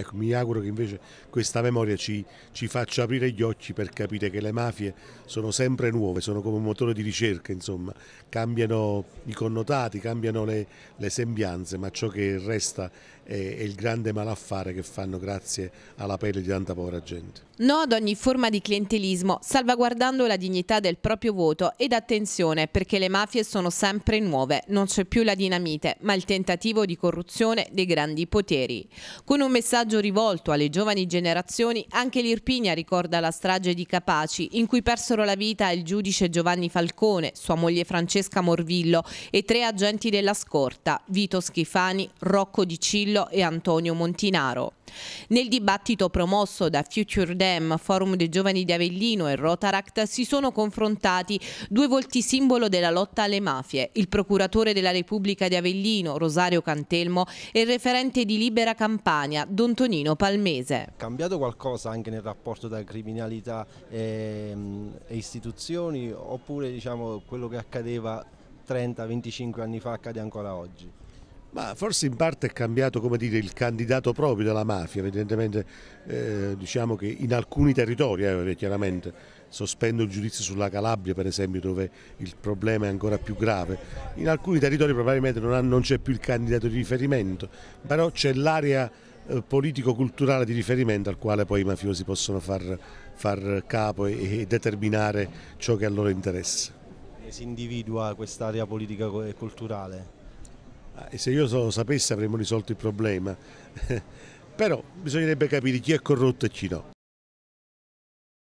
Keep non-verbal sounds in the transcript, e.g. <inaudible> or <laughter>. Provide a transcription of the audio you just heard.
Ecco, mi auguro che invece questa memoria ci, ci, faccia aprire gli occhi per capire che le mafie sono sempre nuove, sono come un motore di ricerca, insomma, cambiano i connotati, cambiano le, le sembianze, ma ciò che resta è, è, il grande malaffare che fanno grazie alla pelle di tanta povera gente. No ad ogni forma di clientelismo, salvaguardando la dignità del proprio voto ed attenzione perché le mafie sono sempre nuove, non c'è più la dinamite, ma il tentativo di corruzione dei grandi poteri. Con un messaggio messaggio rivolto alle giovani generazioni, anche l'Irpinia ricorda la strage di Capaci, in cui persero la vita il giudice Giovanni Falcone, sua moglie Francesca Morvillo e tre agenti della scorta, Vito Schifani, Rocco Di Cillo e Antonio Montinaro. Nel dibattito promosso da Future Dem, Forum dei Giovani di Avellino e Rotaract si sono confrontati due volti simbolo della lotta alle mafie, il procuratore della Repubblica di Avellino, Rosario Cantelmo, e il referente di Libera Campania, Don Tonino Palmese. Cambiato qualcosa anche nel rapporto tra criminalità e, e istituzioni oppure diciamo, quello che accadeva 30-25 anni fa accade ancora oggi? Ma forse in parte è cambiato dire, il candidato proprio della mafia, evidentemente eh, diciamo che in alcuni territori, eh, eh, chiaramente, sospendo il giudizio sulla Calabria per esempio dove il problema è ancora più grave, in alcuni territori probabilmente non, non c'è più il candidato di riferimento, però c'è l'area eh, politico-culturale di riferimento al quale poi i mafiosi possono far, far capo e, e determinare ciò che a loro interessa. Si individua quest'area politica e culturale? se io lo sapessi avremmo risolto il problema. <laughs> Però bisognerebbe capire chi è corrotto e chi no.